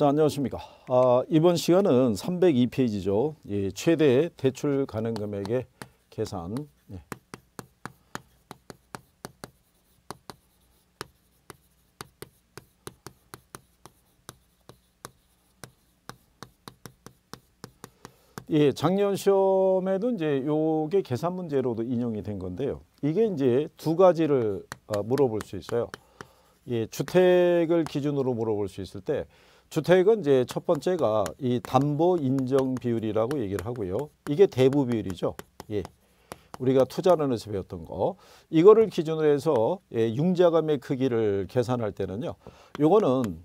자, 안녕하십니까. 아, 이번 시간은 302페이지죠. 예, 최대 대출 가능 금액의 계산. 예. 예, 작년 시험에도 이제 요게 계산 문제로도 인용이 된 건데요. 이게 이제 두 가지를 아, 물어볼 수 있어요. 예, 주택을 기준으로 물어볼 수 있을 때 주택은 이제 첫 번째가 이 담보 인정 비율이라고 얘기를 하고요. 이게 대부 비율이죠. 예. 우리가 투자론에서 배웠던 거 이거를 기준으로 해서 예, 융자금의 크기를 계산할 때는요. 요거는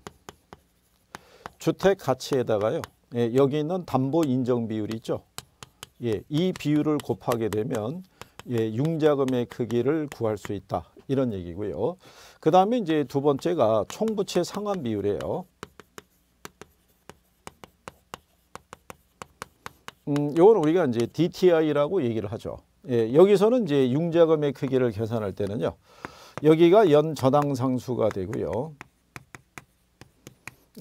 주택 가치에다가요. 예, 여기 있는 담보 인정 비율이 있죠. 예, 이 비율을 곱하게 되면 예, 융자금의 크기를 구할 수 있다. 이런 얘기고요. 그 다음에 이제 두 번째가 총부채 상환 비율이에요. 음, 요건 우리가 이제 DTI라고 얘기를 하죠. 예, 여기서는 이제 융자금의 크기를 계산할 때는요. 여기가 연 저당 상수가 되고요.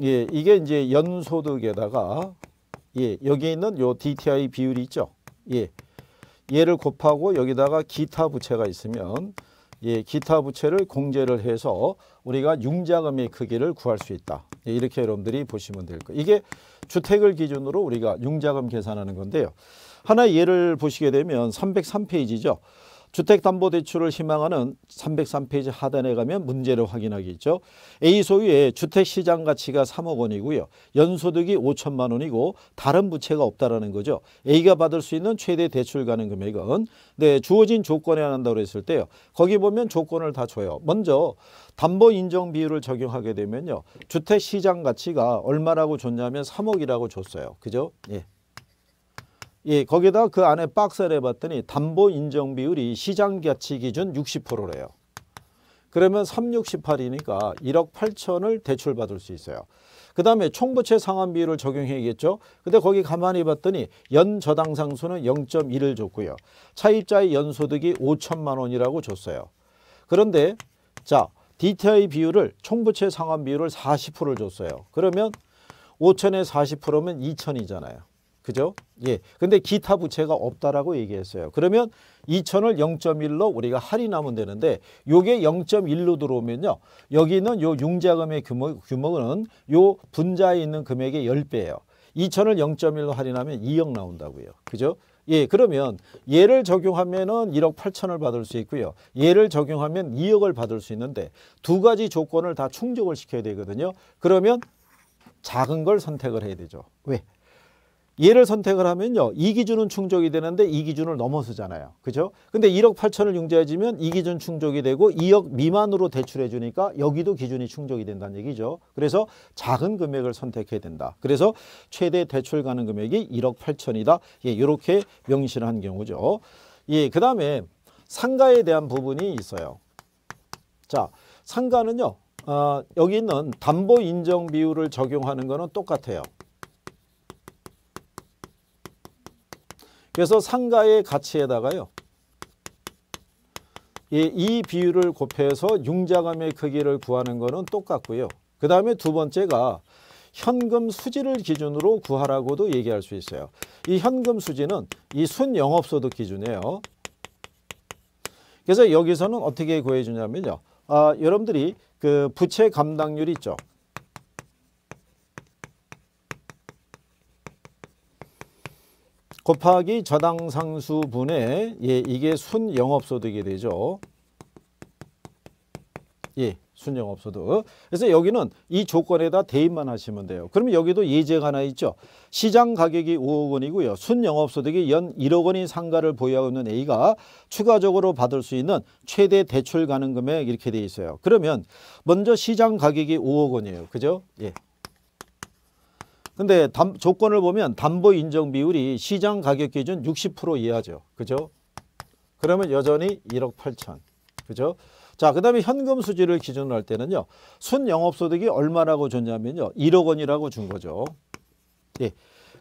예, 이게 이제 연소득에다가 예, 여기 있는 요 DTI 비율이 있죠. 예. 얘를 곱하고 여기다가 기타 부채가 있으면 예, 기타 부채를 공제를 해서 우리가 융자금의 크기를 구할 수 있다. 예, 이렇게 여러분들이 보시면 될 거예요. 이게 주택을 기준으로 우리가 융자금 계산하는 건데요. 하나 예를 보시게 되면 303페이지죠. 주택담보대출을 희망하는 303페이지 하단에 가면 문제를 확인하기 있죠. A 소유의 주택시장 가치가 3억 원이고요. 연소득이 5천만 원이고 다른 부채가 없다라는 거죠. A가 받을 수 있는 최대 대출 가능 금액은 네, 주어진 조건에 한다고 했을 때요. 거기 보면 조건을 다 줘요. 먼저 담보 인정 비율을 적용하게 되면요. 주택 시장 가치가 얼마라고 줬냐면 3억이라고 줬어요. 그죠? 예. 예, 거기다그 안에 박스를 해봤더니 담보 인정 비율이 시장 가치 기준 60%래요. 그러면 368이니까 1억 8천을 대출받을 수 있어요. 그 다음에 총부채 상환 비율을 적용해야겠죠. 근데 거기 가만히 봤더니 연저당상수는 0.1을 줬고요. 차입자의 연소득이 5천만 원이라고 줬어요. 그런데 자 DTI 비율을 총부채 상환 비율을 40%를 줬어요. 그러면 5천에 40%면 2천이잖아요. 그죠? 예. 근데 기타 부채가 없다라고 얘기했어요. 그러면 2천을 0.1로 우리가 할인하면 되는데 요게 0.1로 들어오면요. 여기 있는 요 융자금의 규모, 규모는 요 분자에 있는 금액의 10배예요. 2천을 0.1로 할인하면 2억 나온다고요. 그죠? 예, 그러면 얘를 적용하면은 1억 8천을 받을 수 있고요. 얘를 적용하면 2억을 받을 수 있는데 두 가지 조건을 다 충족을 시켜야 되거든요. 그러면 작은 걸 선택을 해야 되죠. 왜? 얘를 선택을 하면요. 이 기준은 충족이 되는데 이 기준을 넘어서잖아요. 그죠? 렇 근데 1억 8천을 융자해 주면 이 기준 충족이 되고 2억 미만으로 대출해 주니까 여기도 기준이 충족이 된다는 얘기죠. 그래서 작은 금액을 선택해야 된다. 그래서 최대 대출 가능 금액이 1억 8천이다. 예, 이렇게 명시를 한 경우죠. 예, 그다음에 상가에 대한 부분이 있어요. 자, 상가는요. 어, 여기 있는 담보 인정 비율을 적용하는 거는 똑같아요. 그래서 상가의 가치에다가요. 이, 이 비율을 곱해서 융자감의 크기를 구하는 것은 똑같고요. 그 다음에 두 번째가 현금 수지를 기준으로 구하라고도 얘기할 수 있어요. 이 현금 수지는 이 순영업소득 기준이에요. 그래서 여기서는 어떻게 구해주냐면요. 아, 여러분들이 그 부채 감당률 있죠. 곱하기 저당 상수분의 예, 이게 순영업소득이 되죠. 예, 순영업소득. 그래서 여기는 이 조건에다 대입만 하시면 돼요. 그러면 여기도 예제가 하나 있죠. 시장 가격이 5억 원이고요. 순영업소득이 연 1억 원인 상가를 보유하고 있는 A가 추가적으로 받을 수 있는 최대 대출 가능 금액 이렇게 돼 있어요. 그러면 먼저 시장 가격이 5억 원이에요. 그죠? 예. 근데 담, 조건을 보면 담보 인정 비율이 시장 가격 기준 60% 이하죠. 그죠? 그러면 여전히 1억 8천. 그죠? 자, 그 다음에 현금 수지를 기준으로 할 때는요. 순 영업소득이 얼마라고 줬냐면요. 1억 원이라고 준 거죠. 예.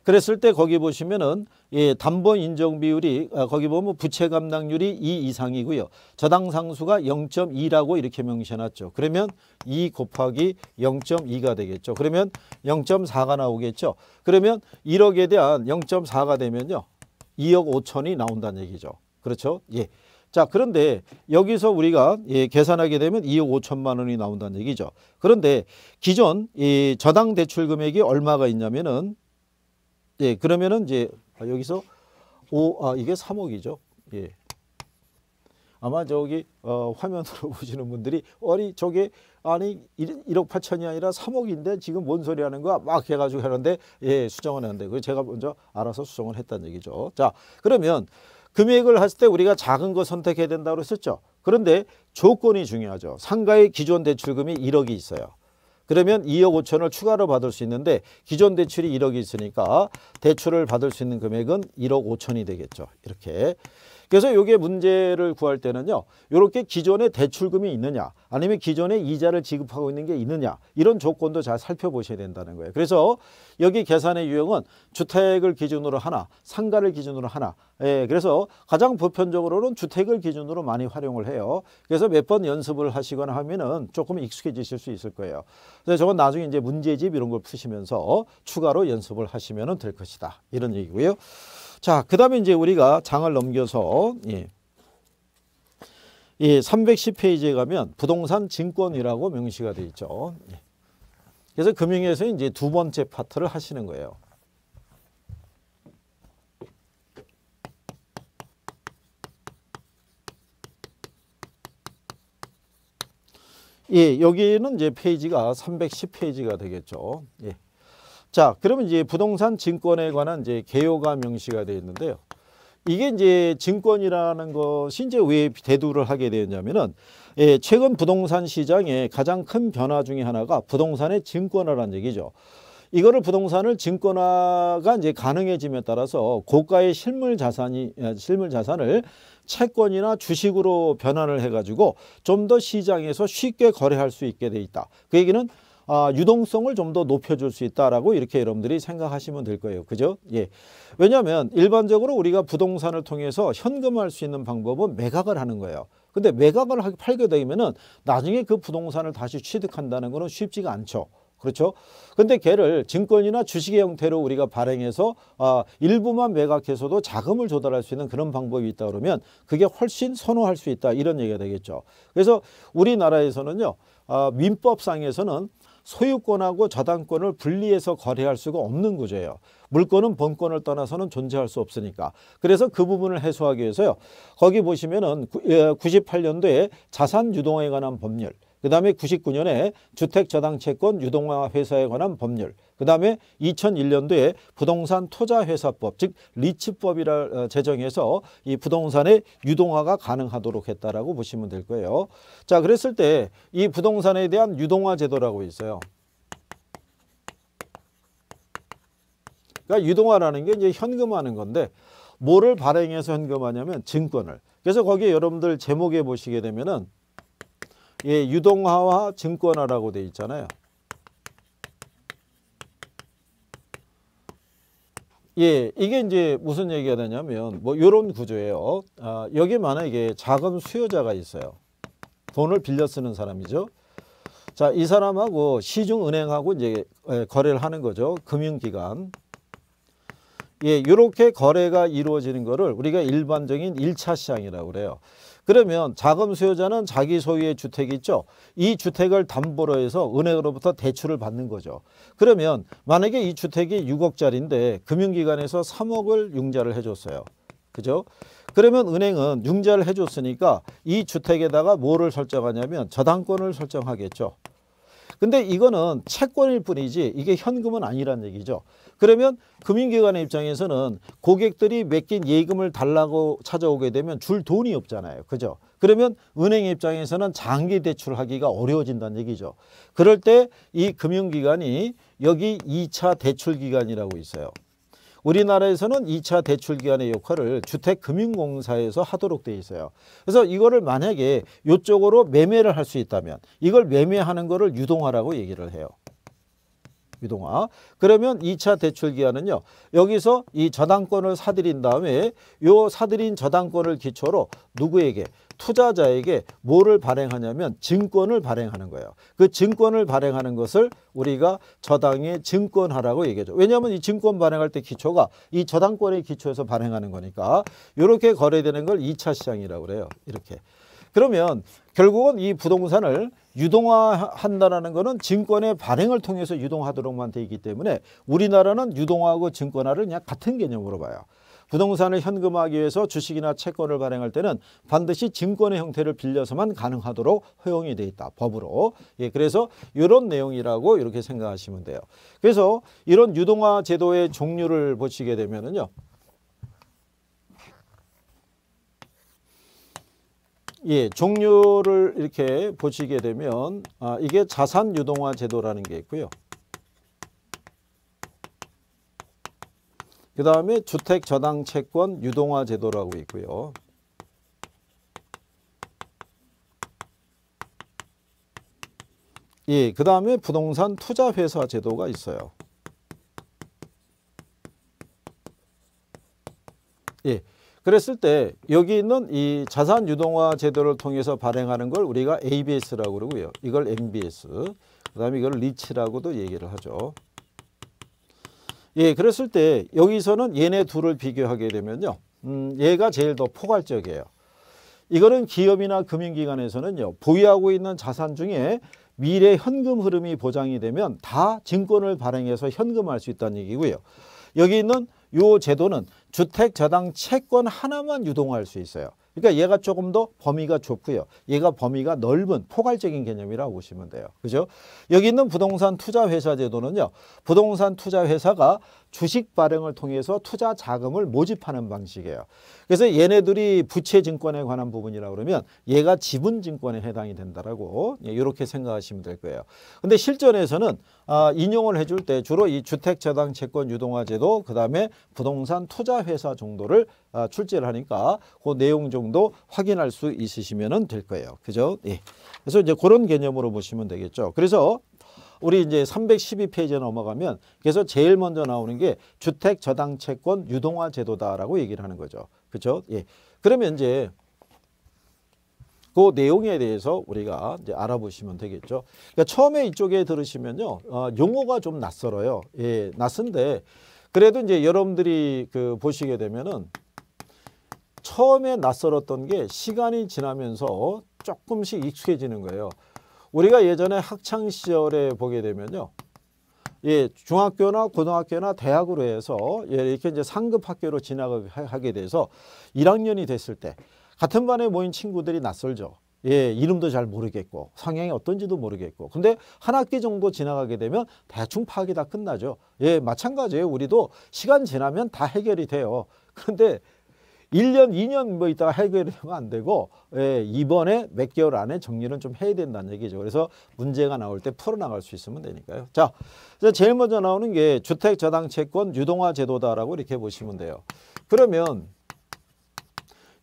그랬을 때 거기 보시면은 예, 담보 인정 비율이 어, 거기 보면 뭐 부채 감당률이 2 이상이고요. 저당 상수가 0.2라고 이렇게 명시해 놨죠. 그러면 2 곱하기 0.2가 되겠죠. 그러면 0.4가 나오겠죠. 그러면 1억에 대한 0.4가 되면요. 2억 5천이 나온다는 얘기죠. 그렇죠? 예. 자 그런데 여기서 우리가 예, 계산하게 되면 2억 5천만 원이 나온다는 얘기죠. 그런데 기존 이 저당 대출 금액이 얼마가 있냐면은 예, 그러면은 이제 아, 여기서 오, 아, 이게 3억이죠. 예. 아마 저기 어, 화면으로 보시는 분들이 어리 저게 아니 1, 1억 8천이 아니라 3억인데 지금 뭔 소리 하는 거야 막 해가지고 하는데 예 수정을 했는데 그 제가 먼저 알아서 수정을 했다는 얘기죠 자 그러면 금액을 했을 때 우리가 작은 거 선택해야 된다고 했었죠 그런데 조건이 중요하죠 상가의 기존 대출금이 1억이 있어요 그러면 2억 5천을 추가로 받을 수 있는데 기존 대출이 1억이 있으니까 대출을 받을 수 있는 금액은 1억 5천이 되겠죠. 이렇게 그래서 요게 문제를 구할 때는요. 요렇게 기존의 대출금이 있느냐 아니면 기존의 이자를 지급하고 있는 게 있느냐 이런 조건도 잘 살펴보셔야 된다는 거예요. 그래서 여기 계산의 유형은 주택을 기준으로 하나 상가를 기준으로 하나 예, 그래서 가장 보편적으로는 주택을 기준으로 많이 활용을 해요. 그래서 몇 번 연습을 하시거나 하면은 조금 익숙해지실 수 있을 거예요. 그래서 저건 나중에 이제 문제집 이런 걸 푸시면서 추가로 연습을 하시면 될 것이다. 이런 얘기고요. 자, 그 다음에 이제 우리가 장을 넘겨서 예. 이 310페이지에 가면 부동산 증권이라고 명시가 되어 있죠. 예. 그래서 금융에서 이제 두 번째 파트를 하시는 거예요. 예, 여기는 이제 페이지가 310페이지가 되겠죠. 예. 자, 그러면 이제 부동산 증권에 관한 이제 개요가 명시가 되어 있는데요. 이게 이제 증권이라는 것이 이제 왜 대두를 하게 되었냐면은 예, 최근 부동산 시장의 가장 큰 변화 중에 하나가 부동산의 증권화라는 얘기죠. 이거를 부동산을 증권화가 이제 가능해짐에 따라서 고가의 실물 자산이 아, 실물 자산을 채권이나 주식으로 변환을 해가지고 좀 더 시장에서 쉽게 거래할 수 있게 돼 있다. 그 얘기는 아, 유동성을 좀 더 높여줄 수 있다라고 이렇게 여러분들이 생각하시면 될 거예요. 그죠? 예. 왜냐하면 일반적으로 우리가 부동산을 통해서 현금화할 수 있는 방법은 매각을 하는 거예요. 근데 매각을 팔게 되면은 나중에 그 부동산을 다시 취득한다는 것은 쉽지가 않죠. 그렇죠. 근데 걔를 증권이나 주식의 형태로 우리가 발행해서 아, 일부만 매각해서도 자금을 조달할 수 있는 그런 방법이 있다 그러면 그게 훨씬 선호할 수 있다 이런 얘기가 되겠죠. 그래서 우리나라에서는요. 아, 민법상에서는 소유권하고 저당권을 분리해서 거래할 수가 없는 구조예요. 물권은 본권을 떠나서는 존재할 수 없으니까. 그래서 그 부분을 해소하기 위해서요. 거기 보시면은 98년도에 예, 자산 유동화에 관한 법률, 그 다음에 99년에 주택저당채권 유동화 회사에 관한 법률, 그 다음에 2001년도에 부동산 투자회사법 즉 리츠법이라 어, 제정해서 이 부동산의 유동화가 가능하도록 했다라고 보시면 될 거예요. 자 그랬을 때 이 부동산에 대한 유동화 제도라고 있어요. 그러니까 유동화라는 게 이제 현금화하는 건데 뭐를 발행해서 현금화냐면 증권을. 그래서 거기에 여러분들 제목에 보시게 되면은 예, 유동화와 증권화라고 돼 있잖아요. 예, 이게 이제 무슨 얘기가 되냐면 뭐 이런 구조예요. 아, 여기 만약에 자금 수요자가 있어요. 돈을 빌려 쓰는 사람이죠. 자, 이 사람하고 시중은행하고 이제 예, 거래를 하는 거죠. 금융기관. 예, 이렇게 거래가 이루어지는 거를 우리가 일반적인 1차 시장이라고 그래요. 그러면 자금 수요자는 자기 소유의 주택이 있죠. 이 주택을 담보로 해서 은행으로부터 대출을 받는 거죠. 그러면 만약에 이 주택이 6억짜리인데 금융기관에서 3억을 융자를 해줬어요. 그죠? 그러면 은행은 융자를 해줬으니까 이 주택에다가 뭐를 설정하냐면 저당권을 설정하겠죠. 근데 이거는 채권일 뿐이지 이게 현금은 아니라는 얘기죠. 그러면 금융기관의 입장에서는 고객들이 맡긴 예금을 달라고 찾아오게 되면 줄 돈이 없잖아요. 그죠? 그러면 은행 입장에서는 장기 대출하기가 어려워진다는 얘기죠. 그럴 때 이 금융기관이 여기 2차 대출기간이라고 있어요. 우리나라에서는 2차 대출 기간의 역할을 주택금융공사에서 하도록 돼 있어요. 그래서 이거를 만약에 이쪽으로 매매를 할 수 있다면 이걸 매매하는 거를 유동화라고 얘기를 해요. 유동화. 그러면 2차 대출 기한은요. 여기서 이 저당권을 사들인 다음에 요 사들인 저당권을 기초로 누구에게 투자자에게 뭐를 발행하냐면 증권을 발행하는 거예요. 그 증권을 발행하는 것을 우리가 저당의 증권화라고 얘기하죠. 왜냐하면 이 증권 발행할 때 기초가 이 저당권의 기초에서 발행하는 거니까 이렇게 거래되는 걸 2차 시장이라고 그래요. 이렇게. 그러면 결국은 이 부동산을 유동화한다는 것은 증권의 발행을 통해서 유동하도록만 돼 있기 때문에 우리나라는 유동화하고 증권화를 그냥 같은 개념으로 봐요. 부동산을 현금화하기 위해서 주식이나 채권을 발행할 때는 반드시 증권의 형태를 빌려서만 가능하도록 허용이 돼 있다. 법으로. 예, 그래서 이런 내용이라고 이렇게 생각하시면 돼요. 그래서 이런 유동화 제도의 종류를 보시게 되면은요. 예, 종류를 이렇게 보시게 되면 아, 이게 자산 유동화 제도라는 게 있고요. 그 다음에 주택 저당 채권 유동화 제도라고 있고요. 예, 그 다음에 부동산 투자 회사 제도가 있어요. 예, 그랬을 때 여기 있는 이 자산 유동화 제도를 통해서 발행하는 걸 우리가 ABS라고 그러고요. 이걸 MBS, 그 다음에 이걸 리치라고도 얘기를 하죠. 예, 그랬을 때 여기서는 얘네 둘을 비교하게 되면요. 음, 얘가 제일 더 포괄적이에요. 이거는 기업이나 금융기관에서는요. 보유하고 있는 자산 중에 미래 현금 흐름이 보장이 되면 다 증권을 발행해서 현금할 수 있다는 얘기고요. 여기 있는 요 제도는 주택 저당 채권 하나만 유동할 수 있어요. 그러니까 얘가 조금 더 범위가 좁고요. 얘가 범위가 넓은 포괄적인 개념이라고 보시면 돼요. 그죠? 여기 있는 부동산 투자 회사 제도는요. 부동산 투자 회사가 주식 발행을 통해서 투자 자금을 모집하는 방식이에요. 그래서 얘네들이 부채 증권에 관한 부분이라 그러면 얘가 지분 증권에 해당이 된다라고 이렇게 예, 생각하시면 될 거예요. 근데 실전에서는 아, 인용을 해줄 때 주로 이 주택 저당 채권 유동화 제도 그다음에 부동산 투자 회사 정도를 아, 출제를 하니까 그 내용 정도 확인할 수 있으시면 될 거예요. 그죠? 예. 그래서 이제 그런 개념으로 보시면 되겠죠. 그래서 우리 이제 312페이지에 넘어가면 그래서 제일 먼저 나오는 게 주택 저당 채권 유동화 제도다라고 얘기를 하는 거죠. 그렇죠? 예. 그러면 이제 그 내용에 대해서 우리가 이제 알아보시면 되겠죠. 그러니까 처음에 이쪽에 들으시면요. 어, 용어가 좀 낯설어요. 예, 낯선데 그래도 이제 여러분들이 그 보시게 되면은 처음에 낯설었던 게 시간이 지나면서 조금씩 익숙해지는 거예요. 우리가 예전에 학창 시절에 보게 되면요. 예, 중학교나 고등학교나 대학으로 해서 예, 이렇게 이제 상급 학교로 진학하게 돼서 1학년이 됐을 때 같은 반에 모인 친구들이 낯설죠. 예, 이름도 잘 모르겠고 성향이 어떤지도 모르겠고 근데 한 학기 정도 지나가게 되면 대충 파악이 다 끝나죠. 예, 마찬가지예요. 우리도 시간 지나면 다 해결이 돼요. 근데 1년, 2년 뭐 있다가 해결되면 안 되고 예, 이번에 몇 개월 안에 정리는 좀 해야 된다는 얘기죠. 그래서 문제가 나올 때 풀어나갈 수 있으면 되니까요. 자, 제일 먼저 나오는 게 주택저당채권 유동화 제도다라고 이렇게 보시면 돼요. 그러면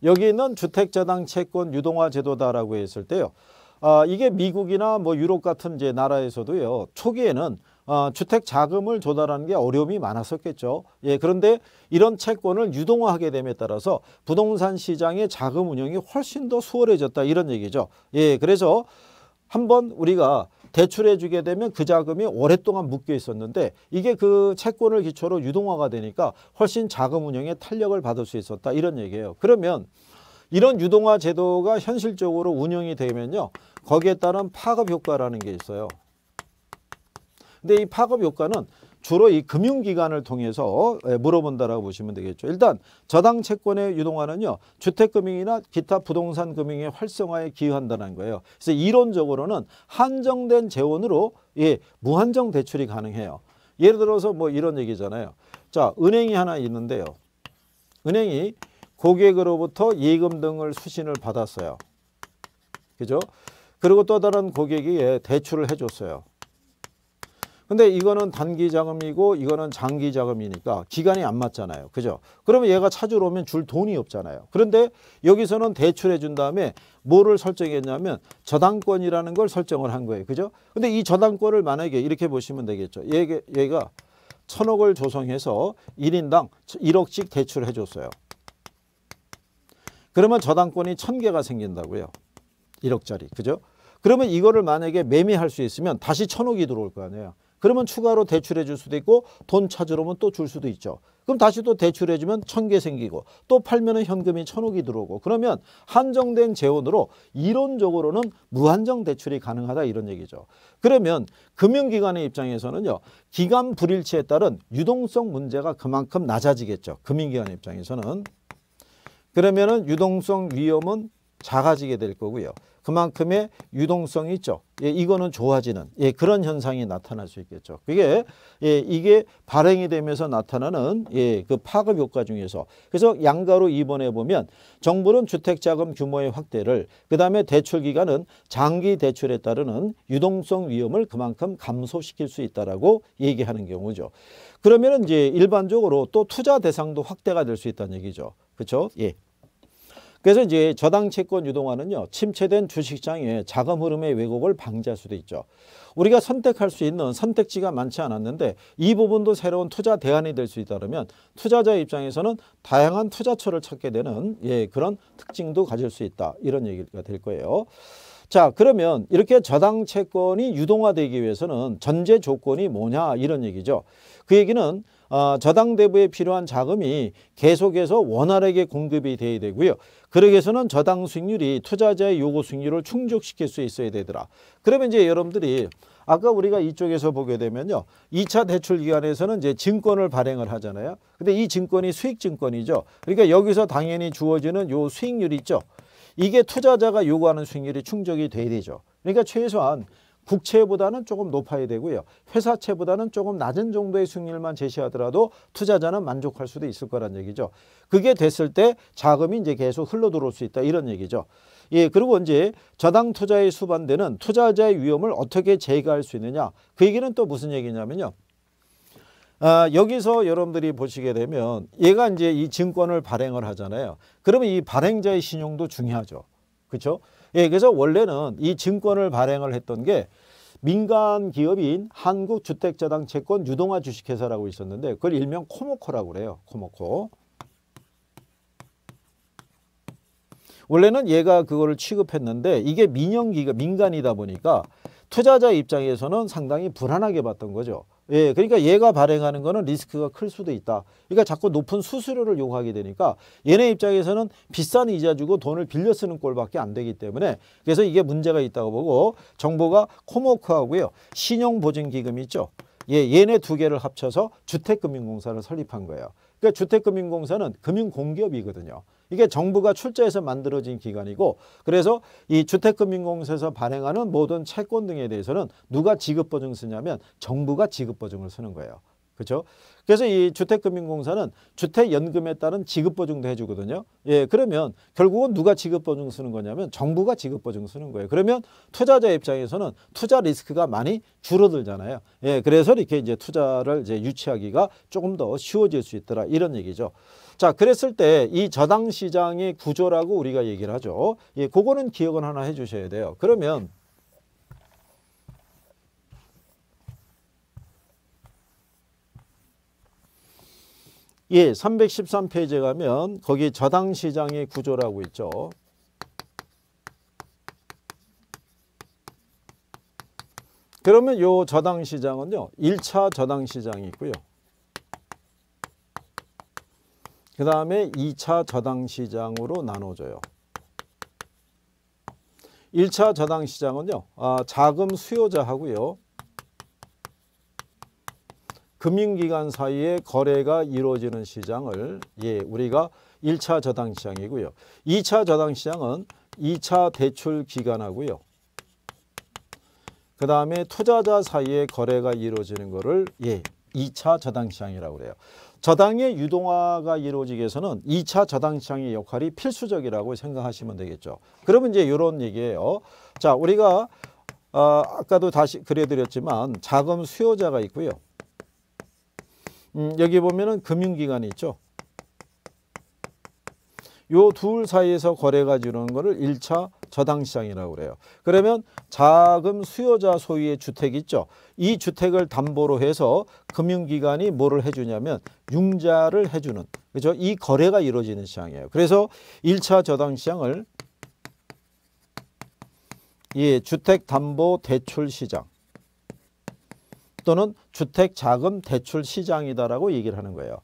여기 있는 주택저당채권 유동화 제도다라고 했을 때요. 아, 이게 미국이나 뭐 유럽 같은 이제 나라에서도요. 초기에는 어, 주택 자금을 조달하는 게 어려움이 많았었겠죠. 예, 그런데 이런 채권을 유동화하게 됨에 따라서 부동산 시장의 자금 운영이 훨씬 더 수월해졌다 이런 얘기죠. 예, 그래서 한번 우리가 대출해 주게 되면 그 자금이 오랫동안 묶여 있었는데 이게 그 채권을 기초로 유동화가 되니까 훨씬 자금 운영에 탄력을 받을 수 있었다 이런 얘기예요. 그러면 이런 유동화 제도가 현실적으로 운영이 되면요. 거기에 따른 파급 효과라는 게 있어요. 근데 이 파급 효과는 주로 이 금융기관을 통해서 예, 물어본다라고 보시면 되겠죠. 일단 저당 채권의 유동화는요. 주택금융이나 기타 부동산 금융의 활성화에 기여한다는 거예요. 그래서 이론적으로는 한정된 재원으로 예, 무한정 대출이 가능해요. 예를 들어서 뭐 이런 얘기잖아요. 자, 은행이 하나 있는데요. 은행이 고객으로부터 예금 등을 수신을 받았어요. 그죠? 그리고 또 다른 고객이 예, 대출을 해줬어요. 근데 이거는 단기 자금이고 이거는 장기 자금이니까 기간이 안 맞잖아요. 그죠? 그러면 얘가 찾으러 오면 줄 돈이 없잖아요. 그런데 여기서는 대출해 준 다음에 뭐를 설정했냐면 저당권이라는 걸 설정을 한 거예요. 그죠? 근데 이 저당권을 만약에 이렇게 보시면 되겠죠. 얘, 얘가 천억을 조성해서 1인당 1억씩 대출해 줬어요. 그러면 저당권이 천개가 생긴다고요. 1억짜리. 그죠? 그러면 이거를 만약에 매매할 수 있으면 다시 천억이 들어올 거 아니에요. 그러면 추가로 대출해 줄 수도 있고 돈 찾으러 오면 또 줄 수도 있죠. 그럼 다시 또 대출해 주면 천 개 생기고 또 팔면은 현금이 천억이 들어오고 그러면 한정된 재원으로 이론적으로는 무한정 대출이 가능하다 이런 얘기죠. 그러면 금융기관의 입장에서는요. 기간 불일치에 따른 유동성 문제가 그만큼 낮아지겠죠. 금융기관 입장에서는 그러면은 유동성 위험은 작아지게 될 거고요. 그만큼의 유동성이 있죠. 예, 이거는 좋아지는 예, 그런 현상이 나타날 수 있겠죠. 그게 예, 이게 발행이 되면서 나타나는 예, 그 파급 효과 중에서 그래서 양가로 입원해 보면 정부는 주택자금 규모의 확대를 그 다음에 대출 기간은 장기 대출에 따르는 유동성 위험을 그만큼 감소시킬 수 있다라고 얘기하는 경우죠. 그러면 이제 일반적으로 또 투자 대상도 확대가 될 수 있다는 얘기죠. 그렇죠? 예. 그래서 이제 저당 채권 유동화는요. 침체된 주식장의 자금 흐름의 왜곡을 방지할 수도 있죠. 우리가 선택할 수 있는 선택지가 많지 않았는데 이 부분도 새로운 투자 대안이 될 수 있다면 투자자 입장에서는 다양한 투자처를 찾게 되는 예, 그런 특징도 가질 수 있다. 이런 얘기가 될 거예요. 자 그러면 이렇게 저당 채권이 유동화되기 위해서는 전제 조건이 뭐냐 이런 얘기죠. 그 얘기는 어, 저당 대부에 필요한 자금이 계속해서 원활하게 공급이 돼야 되고요. 그러기 위해서는 저당 수익률이 투자자의 요구 수익률을 충족시킬 수 있어야 되더라. 그러면 이제 여러분들이 아까 우리가 이쪽에서 보게 되면요. 2차 대출 기간에서는 이제 증권을 발행을 하잖아요. 근데 이 증권이 수익 증권이죠. 그러니까 여기서 당연히 주어지는 요수익률 있죠. 이게 투자자가 요구하는 수익률이 충족이 돼야 되죠. 그러니까 최소한 국채보다는 조금 높아야 되고요. 회사채보다는 조금 낮은 정도의 수익률만 제시하더라도 투자자는 만족할 수도 있을 거란 얘기죠. 그게 됐을 때 자금이 이제 계속 흘러 들어올 수 있다 이런 얘기죠. 예, 그리고 이제 저당 투자의 수반되는 투자자의 위험을 어떻게 제거할 수 있느냐. 그 얘기는 또 무슨 얘기냐면요. 아, 여기서 여러분들이 보시게 되면 얘가 이제 이 증권을 발행을 하잖아요. 그러면 이 발행자의 신용도 중요하죠. 그렇죠? 예, 그래서 원래는 이 증권을 발행을 했던 게 민간 기업인 한국주택저당 채권 유동화 주식회사라고 있었는데 그걸 일명 코모코라고 그래요. 코모코. 원래는 얘가 그거를 취급했는데 이게 민영기가 민간이다 보니까 투자자 입장에서는 상당히 불안하게 봤던 거죠. 예, 그러니까 얘가 발행하는 거는 리스크가 클 수도 있다. 그러니까 자꾸 높은 수수료를 요구하게 되니까 얘네 입장에서는 비싼 이자 주고 돈을 빌려 쓰는 꼴밖에 안 되기 때문에 그래서 이게 문제가 있다고 보고 정부가 코모크하고요. 신용보증기금 있죠. 예, 얘네 두 개를 합쳐서 주택금융공사를 설립한 거예요. 그러니까 주택금융공사는 금융공기업이거든요. 이게 정부가 출자해서 만들어진 기관이고 그래서 이 주택금융공사에서 발행하는 모든 채권 등에 대해서는 누가 지급보증 쓰냐면 정부가 지급보증을 쓰는 거예요. 그렇죠? 그래서 이 주택금융공사는 주택연금에 따른 지급보증도 해주거든요. 예, 그러면 결국은 누가 지급보증 쓰는 거냐면 정부가 지급보증 쓰는 거예요. 그러면 투자자 입장에서는 투자 리스크가 많이 줄어들잖아요. 예, 그래서 이렇게 이제 투자를 이제 유치하기가 조금 더 쉬워질 수 있더라 이런 얘기죠. 자, 그랬을 때 이 저당 시장의 구조라고 우리가 얘기를 하죠. 예, 그거는 기억을 하나 해 주셔야 돼요. 그러면 예, 313페이지에 가면 거기 저당 시장의 구조라고 있죠. 그러면 요 저당 시장은요. 1차 저당 시장이 있고요. 그 다음에 2차 저당시장으로 나눠줘요. 1차 저당시장은요. 아, 자금 수요자하고요. 금융기관 사이에 거래가 이루어지는 시장을 예, 우리가 1차 저당시장이고요. 2차 저당시장은 2차 대출 기간하고요. 그 다음에 투자자 사이에 거래가 이루어지는 것을 예, 2차 저당시장이라고 그래요. 저당의 유동화가 이루어지기 위해서는 2차 저당시장의 역할이 필수적이라고 생각하시면 되겠죠. 그러면 이제 이런 얘기예요. 자, 우리가 어, 아까도 다시 그려드렸지만 자금 수요자가 있고요. 음, 여기 보면은 금융기관이 있죠. 요 둘 사이에서 거래가 이루는 거를 1차 저당시장이라고 그래요. 그러면 자금 수요자 소유의 주택이 있죠. 이 주택을 담보로 해서 금융기관이 뭐를 해주냐면 융자를 해주는 그죠? 이 거래가 이루어지는 시장이에요. 그래서 1차 저당시장을 예, 주택담보대출시장 또는 주택자금대출시장이다라고 얘기를 하는 거예요.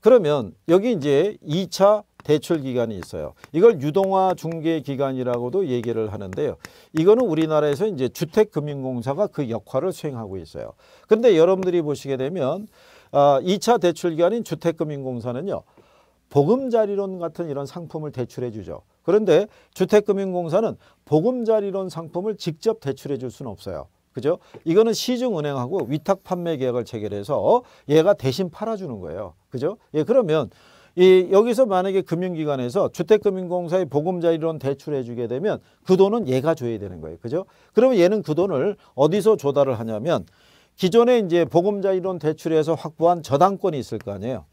그러면 여기 이제 2차 대출 기간이 있어요. 이걸 유동화 중개 기간이라고도 얘기를 하는데요. 이거는 우리나라에서 이제 주택금융공사가 그 역할을 수행하고 있어요. 근데 여러분들이 보시게 되면 2차 아, 대출 기간인 주택금융공사는요. 보금자리론 같은 이런 상품을 대출해 주죠. 그런데 주택금융공사는 보금자리론 상품을 직접 대출해 줄 수는 없어요. 그죠? 이거는 시중은행하고 위탁 판매 계약을 체결해서 얘가 대신 팔아주는 거예요. 그죠? 예, 그러면 이 여기서 만약에 금융기관에서 주택금융공사에 보금자리 론 대출해 주게 되면 그 돈은 얘가 줘야 되는 거예요. 그죠? 그러면 얘는 그 돈을 어디서 조달을 하냐면 기존에 이제 보금자리 론 대출에서 확보한 저당권이 있을 거 아니에요.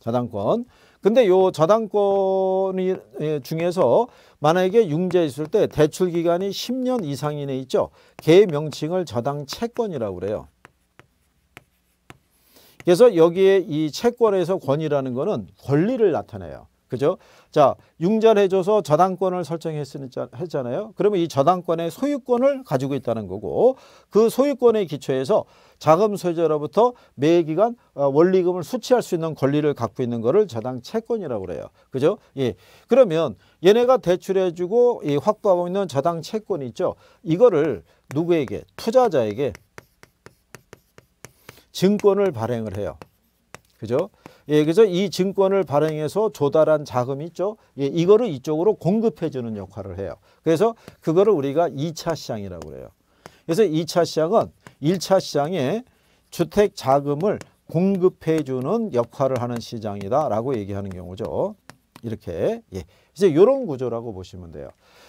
저당권. 근데 요 저당권이 예, 중에서 만약에 융자 있을 때 대출 기간이 10년 이상이내 있죠. 개 명칭을 저당 채권이라고 그래요. 그래서 여기에 이 채권에서 권이라는 거는 권리를 나타내요. 그죠? 자, 융자해줘서 를 저당권을 설정했잖아요. 그러면 이 저당권의 소유권을 가지고 있다는 거고 그 소유권의 기초에서 자금 소유자로부터 매기간 어, 원리금을 수취할 수 있는 권리를 갖고 있는 거를 저당 채권이라고 그래요. 그죠? 예. 그러면 얘네가 대출해주고 이 확보하고 있는 저당 채권이 있죠. 이거를 누구에게? 투자자에게 증권을 발행을 해요. 그죠? 예, 그래서 이 증권을 발행해서 조달한 자금이 있죠. 예, 이거를 이쪽으로 공급해 주는 역할을 해요. 그래서 그거를 우리가 2차 시장이라고 그래요. 그래서 2차 시장은 1차 시장에 주택 자금을 공급해 주는 역할을 하는 시장이다라고 얘기하는 경우죠. 이렇게. 예. 이제 이런 구조라고 보시면 돼요.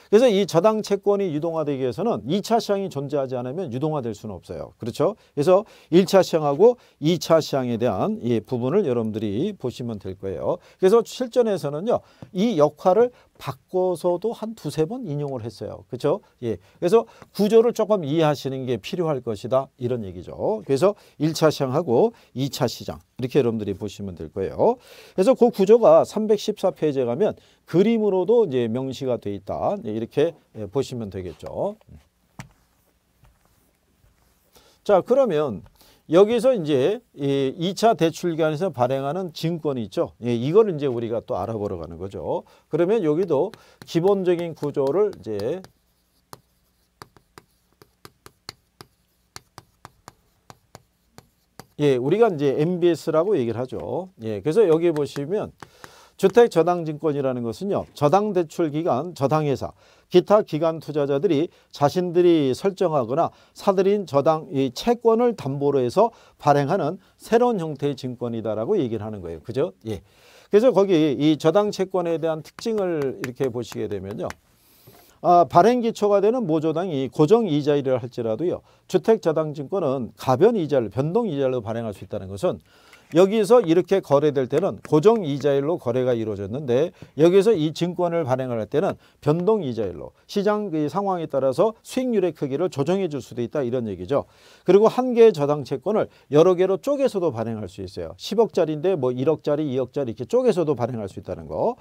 그래서 이 저당 채권이 유동화되기 위해서는 2차 시장이 존재하지 않으면 유동화될 수는 없어요. 그렇죠? 그래서 1차 시장하고 2차 시장에 대한 이 부분을 여러분들이 보시면 될 거예요. 그래서 실전에서는요. 이 역할을 바꿔서도 한 두세 번 인용을 했어요. 그렇죠? 예. 그래서 구조를 조금 이해하시는 게 필요할 것이다. 이런 얘기죠. 그래서 1차 시장하고 2차 시장 이렇게 여러분들이 보시면 될 거예요. 그래서 그 구조가 314페이지에 가면 그림으로도 이제 명시가 돼 있다. 예, 이렇게 예, 보시면 되겠죠. 음. 자, 그러면 여기서 이제 이차 대출 기관에서 발행하는 증권이 있죠. 예, 이걸 이제 우리가 또 알아보러 가는 거죠. 그러면 여기도 기본적인 구조를 이제 예, 우리가 이제 MBS라고 얘기를 하죠. 예, 그래서 여기 보시면 주택 저당 증권이라는 것은요. 저당 대출 기간, 저당 회사 기타 기관 투자자들이 자신들이 설정하거나 사들인 저당 이 채권을 담보로 해서 발행하는 새로운 형태의 증권이다라고 얘기를 하는 거예요. 그죠? 예. 그래서 거기 이 저당 채권에 대한 특징을 이렇게 보시게 되면요. 아, 발행 기초가 되는 모조당이 고정 이자율을 할지라도요. 주택 저당 증권은 가변 이자를 변동 이자로 발행할 수 있다는 것은 여기서 이렇게 거래될 때는 고정 이자율로 거래가 이루어졌는데 여기서 이 증권을 발행할 때는 변동 이자율로 시장 의 그 상황에 따라서 수익률의 크기를 조정해 줄 수도 있다 이런 얘기죠. 그리고 한 개의 저당 채권을 여러 개로 쪼개서도 발행할 수 있어요. 10억짜리인데 뭐 1억짜리, 2억짜리 이렇게 쪼개서도 발행할 수 있다는 거.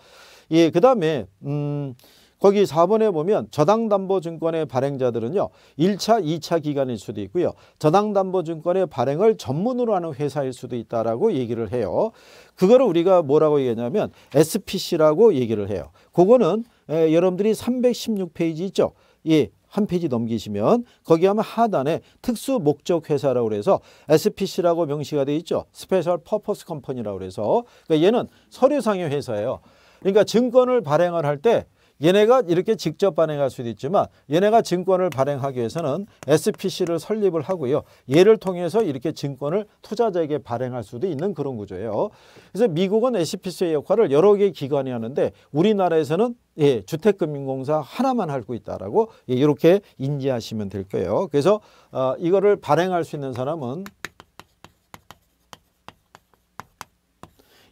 예, 그다음에 음 거기 4번에 보면 저당담보증권의 발행자들은요. 1차, 2차 기간일 수도 있고요. 저당담보증권의 발행을 전문으로 하는 회사일 수도 있다라고 얘기를 해요. 그거를 우리가 뭐라고 얘기하냐면 SPC라고 얘기를 해요. 그거는 에, 여러분들이 316페이지 있죠. 예, 한 페이지 넘기시면 거기 하면 하단에 특수 목적 회사라고 해서 SPC라고 명시가 돼 있죠. 스페셜 퍼포스 컴퍼니라고 해서 그러니까 얘는 서류상의 회사예요. 그러니까 증권을 발행을 할때 얘네가 이렇게 직접 발행할 수도 있지만 얘네가 증권을 발행하기 위해서는 SPC를 설립을 하고요. 얘를 통해서 이렇게 증권을 투자자에게 발행할 수도 있는 그런 구조예요. 그래서 미국은 SPC의 역할을 여러 개의 기관이 하는데 우리나라에서는 예, 주택금융공사 하나만 하고 있다라고 예, 이렇게 인지하시면 될 거예요. 그래서 어, 이거를 발행할 수 있는 사람은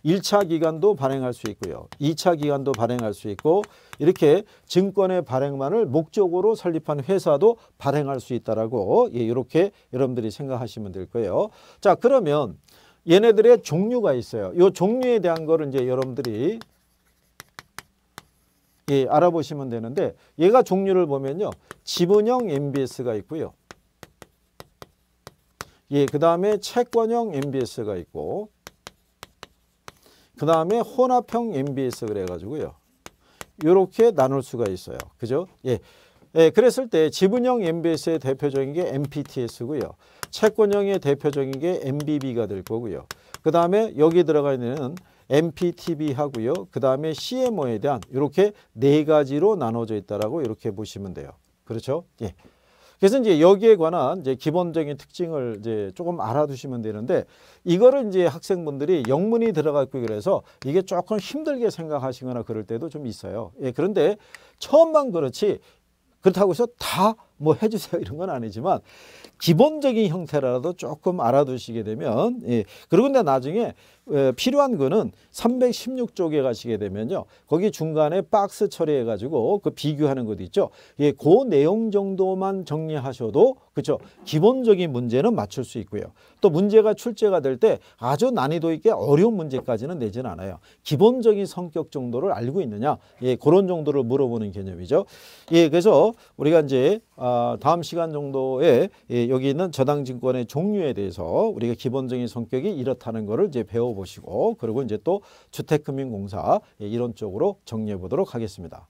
1차 기간도 발행할 수 있고요. 2차 기간도 발행할 수 있고 이렇게 증권의 발행만을 목적으로 설립한 회사도 발행할 수 있다라고 예, 이렇게 여러분들이 생각하시면 될 거예요. 자 그러면 얘네들의 종류가 있어요. 이 종류에 대한 거를 이제 여러분들이 예, 알아보시면 되는데 얘가 종류를 보면요. 지분형 MBS가 있고요. 예, 그 다음에 채권형 MBS가 있고 그 다음에 혼합형 MBS 그래가지고요. 이렇게 나눌 수가 있어요. 그죠? 예. 예, 그랬을 때 지분형 MBS의 대표적인 게 MPTS고요. 채권형의 대표적인 게 MBB가 될 거고요. 그 다음에 여기 들어가 있는 MPTB 하고요. 그 다음에 CMO에 대한 이렇게 네 가지로 나눠져 있다라고 이렇게 보시면 돼요. 그렇죠? 예. 그래서 이제 여기에 관한 이제 기본적인 특징을 이제 조금 알아두시면 되는데 이거를 이제 학생분들이 영문이 들어가고 그래서 이게 조금 힘들게 생각하시거나 그럴 때도 좀 있어요. 예, 그런데 처음만 그렇지 그렇다고 해서 다 뭐 해주세요 이런 건 아니지만 기본적인 형태라도 조금 알아두시게 되면 예, 그리고 나중에 필요한 거는 316쪽에 가시게 되면요. 거기 중간에 박스 처리해 가지고 그 비교하는 것도 있죠. 예, 그 내용 정도만 정리하셔도 그렇죠. 기본적인 문제는 맞출 수 있고요. 또 문제가 출제가 될 때 아주 난이도 있게 어려운 문제까지는 내지는 않아요. 기본적인 성격 정도를 알고 있느냐. 예, 그런 정도를 물어보는 개념이죠. 예, 그래서 우리가 이제 아, 다음 시간 정도에 예, 여기 있는 저당증권의 종류에 대해서 우리가 기본적인 성격이 이렇다는 거를 이제 배워 보시고 그리고 이제 또 주택금융공사 예, 이론 쪽으로 정리해 보도록 하겠습니다.